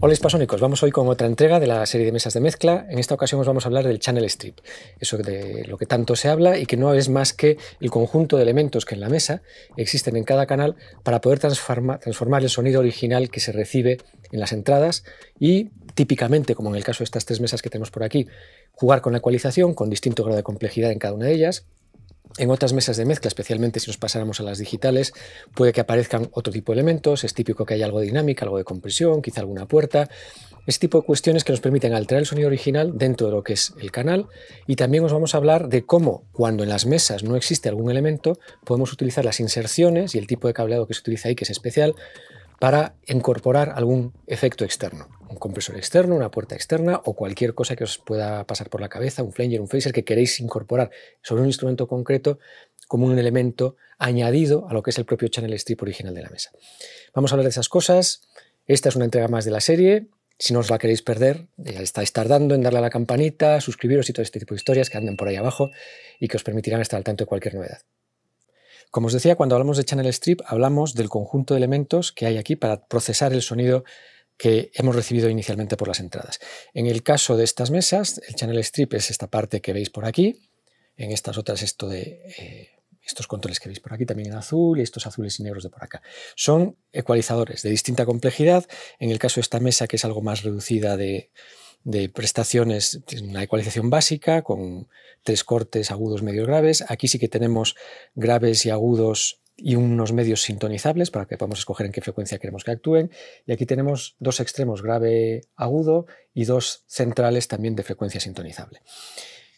Hola hispasónicos, vamos hoy con otra entrega de la serie de mesas de mezcla. En esta ocasión os vamos a hablar del channel strip, eso de lo que tanto se habla y que no es más que el conjunto de elementos que en la mesa existen en cada canal para poder transformar el sonido original que se recibe en las entradas y típicamente, como en el caso de estas tres mesas que tenemos por aquí, jugar con la ecualización, con distinto grado de complejidad en cada una de ellas. En otras mesas de mezcla, especialmente si nos pasáramos a las digitales, puede que aparezcan otro tipo de elementos, es típico que haya algo de dinámica, algo de compresión, quizá alguna puerta, ese tipo de cuestiones que nos permiten alterar el sonido original dentro de lo que es el canal y también os vamos a hablar de cómo cuando en las mesas no existe algún elemento podemos utilizar las inserciones y el tipo de cableado que se utiliza ahí que es especial para incorporar algún efecto externo. Un compresor externo, una puerta externa o cualquier cosa que os pueda pasar por la cabeza, un flanger, un phaser que queréis incorporar sobre un instrumento concreto como un elemento añadido a lo que es el propio channel strip original de la mesa. Vamos a hablar de esas cosas. Esta es una entrega más de la serie. Si no os la queréis perder, ya estáis tardando en darle a la campanita, suscribiros y todo este tipo de historias que andan por ahí abajo y que os permitirán estar al tanto de cualquier novedad. Como os decía, cuando hablamos de channel strip, hablamos del conjunto de elementos que hay aquí para procesar el sonido que hemos recibido inicialmente por las entradas. En el caso de estas mesas, el channel strip es esta parte que veis por aquí, en estas otras esto de eh, estos controles que veis por aquí también en azul y estos azules y negros de por acá. Son ecualizadores de distinta complejidad. En el caso de esta mesa, que es algo más reducida de, de prestaciones, una ecualización básica con tres cortes agudos, medios, graves. Aquí sí que tenemos graves y agudos y unos medios sintonizables para que podamos escoger en qué frecuencia queremos que actúen. Y aquí tenemos dos extremos, grave agudo y dos centrales también de frecuencia sintonizable.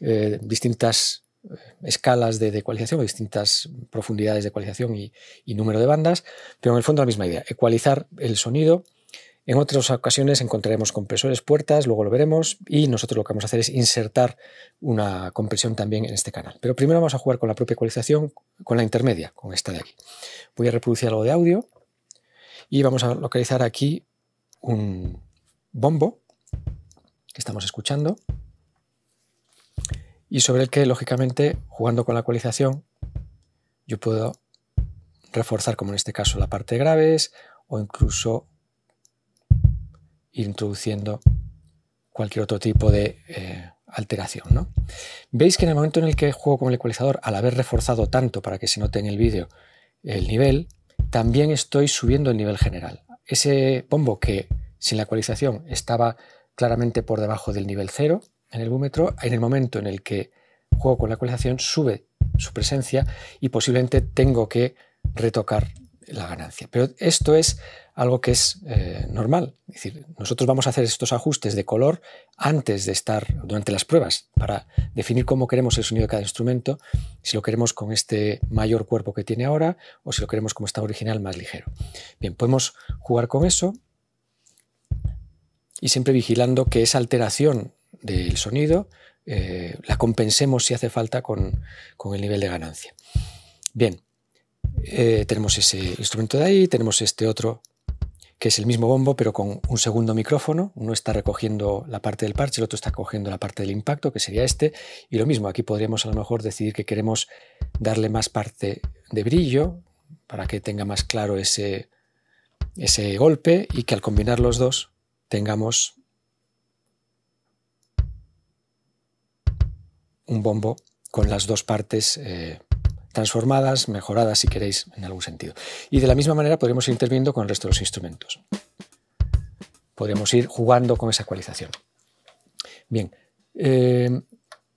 Eh, distintas eh, escalas de, ecualización, distintas profundidades de ecualización y, y, número de bandas, pero en el fondo la misma idea, ecualizar el sonido en otras ocasiones encontraremos compresores puertas, luego lo veremos, y nosotros lo que vamos a hacer es insertar una compresión también en este canal. Pero primero vamos a jugar con la propia ecualización, con la intermedia, con esta de aquí. Voy a reproducir algo de audio y vamos a localizar aquí un bombo que estamos escuchando y sobre el que, lógicamente, jugando con la ecualización, yo puedo reforzar, como en este caso, la parte de graves o incluso introduciendo cualquier otro tipo de eh, alteración. Veis que en el momento en el que juego con el ecualizador, al haber reforzado tanto para que se note en el vídeo el nivel, también estoy subiendo el nivel general. Ese bombo que sin la ecualización estaba claramente por debajo del nivel 0 en el búmetro, en el momento en el que juego con la ecualización sube su presencia y posiblemente tengo que retocar la ganancia. Pero esto es algo que es eh, normal. decir, nosotros vamos a hacer estos ajustes de color antes de estar durante las pruebas para definir cómo queremos el sonido de cada instrumento, si lo queremos con este mayor cuerpo que tiene ahora o si lo queremos como está original más ligero. Bien, podemos jugar con eso y siempre vigilando que esa alteración del sonido eh, la compensemos si hace falta con, con el nivel de ganancia. Bien, eh, tenemos ese instrumento de ahí, tenemos este otro que es el mismo bombo pero con un segundo micrófono. Uno está recogiendo la parte del parche, el otro está cogiendo la parte del impacto, que sería este. Y lo mismo, aquí podríamos a lo mejor decidir que queremos darle más parte de brillo para que tenga más claro ese, ese golpe y que al combinar los dos tengamos un bombo con las dos partes eh, transformadas, mejoradas, si queréis, en algún sentido. Y de la misma manera podremos ir interviniendo con el resto de los instrumentos. Podremos ir jugando con esa ecualización. Bien, eh,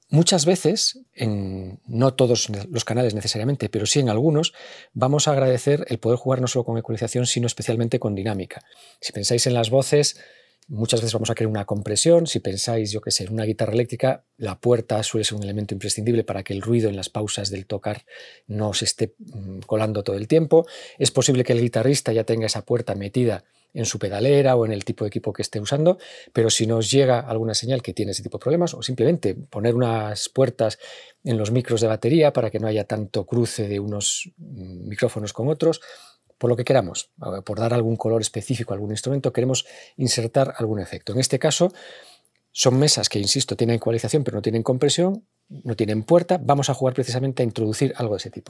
muchas veces, en no todos los canales necesariamente, pero sí en algunos, vamos a agradecer el poder jugar no solo con ecualización, sino especialmente con dinámica. Si pensáis en las voces, Muchas veces vamos a querer una compresión. Si pensáis, yo qué sé, en una guitarra eléctrica, la puerta suele ser un elemento imprescindible para que el ruido en las pausas del tocar no se esté mm, colando todo el tiempo. Es posible que el guitarrista ya tenga esa puerta metida en su pedalera o en el tipo de equipo que esté usando, pero si nos llega alguna señal que tiene ese tipo de problemas, o simplemente poner unas puertas en los micros de batería para que no haya tanto cruce de unos mm, micrófonos con otros, por lo que queramos, por dar algún color específico a algún instrumento, queremos insertar algún efecto. En este caso, son mesas que, insisto, tienen ecualización pero no tienen compresión, no tienen puerta. Vamos a jugar precisamente a introducir algo de ese tipo.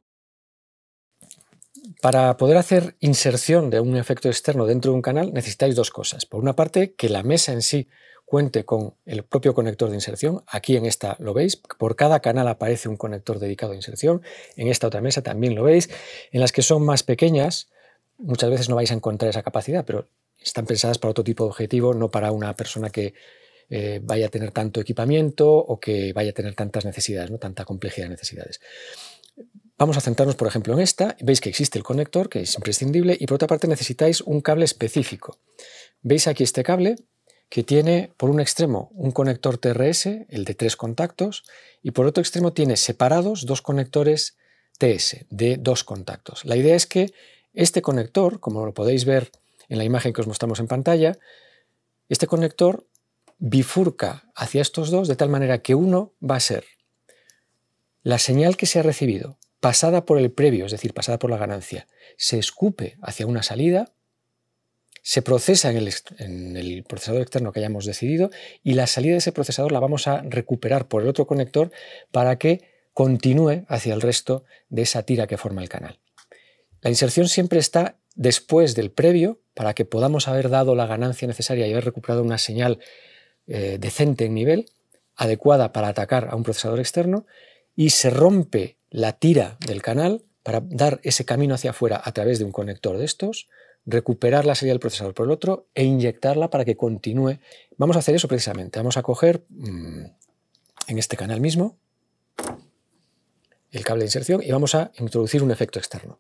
Para poder hacer inserción de un efecto externo dentro de un canal necesitáis dos cosas. Por una parte, que la mesa en sí cuente con el propio conector de inserción. Aquí en esta lo veis. Por cada canal aparece un conector dedicado a inserción. En esta otra mesa también lo veis. En las que son más pequeñas, muchas veces no vais a encontrar esa capacidad, pero están pensadas para otro tipo de objetivo, no para una persona que eh, vaya a tener tanto equipamiento o que vaya a tener tantas necesidades, ¿no? tanta complejidad de necesidades. Vamos a centrarnos, por ejemplo, en esta. Veis que existe el conector, que es imprescindible, y por otra parte necesitáis un cable específico. Veis aquí este cable que tiene por un extremo un conector TRS, el de tres contactos, y por otro extremo tiene separados dos conectores TS de dos contactos. La idea es que este conector, como lo podéis ver en la imagen que os mostramos en pantalla, este conector bifurca hacia estos dos de tal manera que uno va a ser la señal que se ha recibido pasada por el previo, es decir, pasada por la ganancia, se escupe hacia una salida, se procesa en el, en el, procesador externo que hayamos decidido y la salida de ese procesador la vamos a recuperar por el otro conector para que continúe hacia el resto de esa tira que forma el canal. La inserción siempre está después del previo para que podamos haber dado la ganancia necesaria y haber recuperado una señal eh, decente en nivel, adecuada para atacar a un procesador externo, y se rompe la tira del canal para dar ese camino hacia afuera a través de un conector de estos, recuperar la señal del procesador por el otro e inyectarla para que continúe. Vamos a hacer eso precisamente. Vamos a coger mm, en este canal mismo el cable de inserción y vamos a introducir un efecto externo.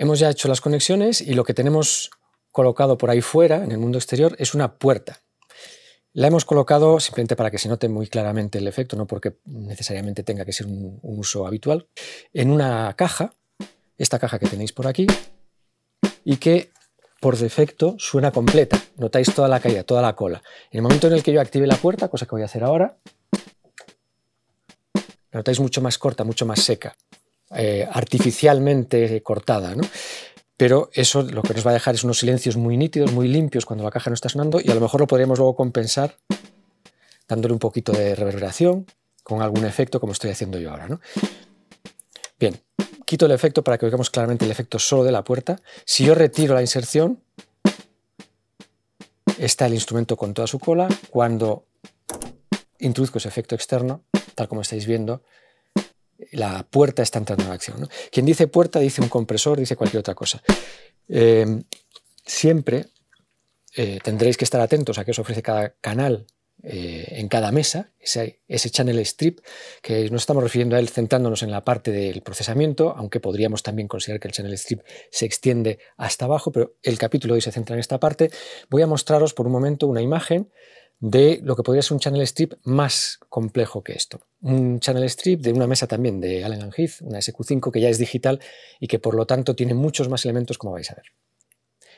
Hemos ya hecho las conexiones y lo que tenemos colocado por ahí fuera, en el mundo exterior, es una puerta. La hemos colocado simplemente para que se note muy claramente el efecto, no porque necesariamente tenga que ser un, uso habitual, en una caja, esta caja que tenéis por aquí, y que por defecto suena completa. Notáis toda la caída, toda la cola. En el momento en el que yo active la puerta, cosa que voy a hacer ahora, la notáis mucho más corta, mucho más seca. Eh, artificialmente cortada. ¿no? Pero eso lo que nos va a dejar es unos silencios muy nítidos, muy limpios cuando la caja no está sonando y a lo mejor lo podríamos luego compensar dándole un poquito de reverberación con algún efecto como estoy haciendo yo ahora. ¿no? Bien, quito el efecto para que veamos claramente el efecto solo de la puerta. Si yo retiro la inserción, está el instrumento con toda su cola. Cuando introduzco ese efecto externo, tal como estáis viendo, la puerta está entrando en acción. Quien dice puerta dice un compresor, dice cualquier otra cosa. Eh, siempre eh, tendréis que estar atentos a qué os ofrece cada canal eh, en cada mesa, ese, channel strip, que nos estamos refiriendo a él centrándonos en la parte del procesamiento, aunque podríamos también considerar que el channel strip se extiende hasta abajo, pero el capítulo hoy se centra en esta parte. Voy a mostraros por un momento una imagen de lo que podría ser un channel strip más complejo que esto. Un channel strip de una mesa también de Allen Heath, una SQ5 que ya es digital y que por lo tanto tiene muchos más elementos como vais a ver.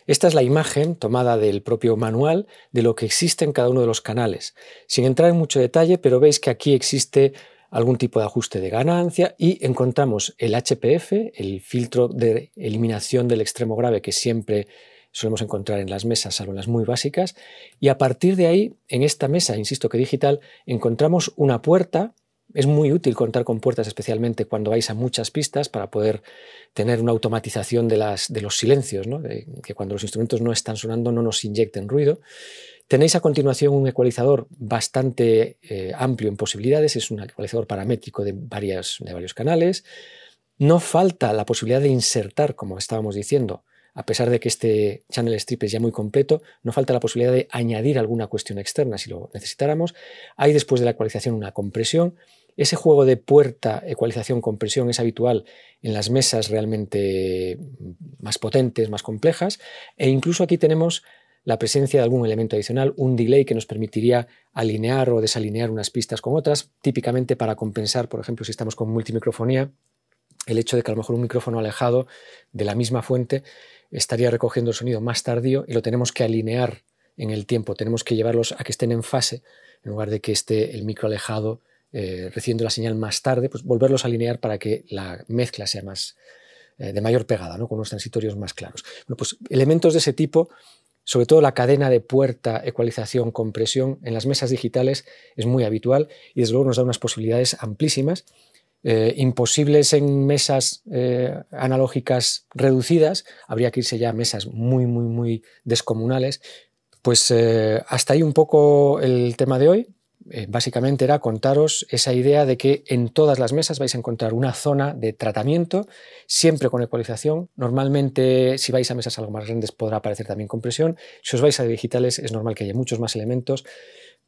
Esta es la imagen tomada del propio manual de lo que existe en cada uno de los canales, sin entrar en mucho detalle, pero veis que aquí existe algún tipo de ajuste de ganancia y encontramos el HPF, el filtro de eliminación del extremo grave que siempre solemos encontrar en las mesas, salvo las muy básicas, y a partir de ahí, en esta mesa, insisto que digital, encontramos una puerta. Es muy útil contar con puertas, especialmente cuando vais a muchas pistas, para poder tener una automatización de, las, de los silencios, que cuando los instrumentos no están sonando no nos inyecten ruido. Tenéis a continuación un ecualizador bastante eh, amplio en posibilidades, es un ecualizador paramétrico de, varias, de varios canales. No falta la posibilidad de insertar, como estábamos diciendo, a pesar de que este channel strip es ya muy completo, no falta la posibilidad de añadir alguna cuestión externa si lo necesitáramos. Hay después de la ecualización una compresión. Ese juego de puerta, ecualización, compresión es habitual en las mesas realmente más potentes, más complejas. E incluso aquí tenemos la presencia de algún elemento adicional, un delay que nos permitiría alinear o desalinear unas pistas con otras, típicamente para compensar, por ejemplo, si estamos con multimicrofonía, el hecho de que a lo mejor un micrófono alejado de la misma fuente estaría recogiendo el sonido más tardío y lo tenemos que alinear en el tiempo, tenemos que llevarlos a que estén en fase, en lugar de que esté el micro alejado eh, recibiendo la señal más tarde, pues volverlos a alinear para que la mezcla sea más eh, de mayor pegada, ¿no? con unos transitorios más claros. pues elementos de ese tipo, sobre todo la cadena de puerta, ecualización, compresión, en las mesas digitales es muy habitual y desde luego nos da unas posibilidades amplísimas eh, imposibles en mesas eh, analógicas reducidas, habría que irse ya a mesas muy, muy, muy descomunales. Pues eh, hasta ahí un poco el tema de hoy. básicamente era contaros esa idea de que en todas las mesas vais a encontrar una zona de tratamiento, siempre con ecualización. Normalmente, si vais a mesas algo más grandes, podrá aparecer también compresión. Si os vais a digitales, es normal que haya muchos más elementos.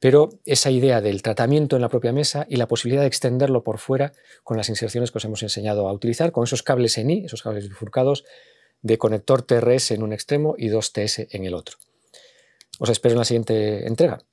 Pero esa idea del tratamiento en la propia mesa y la posibilidad de extenderlo por fuera con las inserciones que os hemos enseñado a utilizar, con esos cables en I, esos cables bifurcados, de conector TRS en un extremo y 2TS en el otro. Os espero en la siguiente entrega.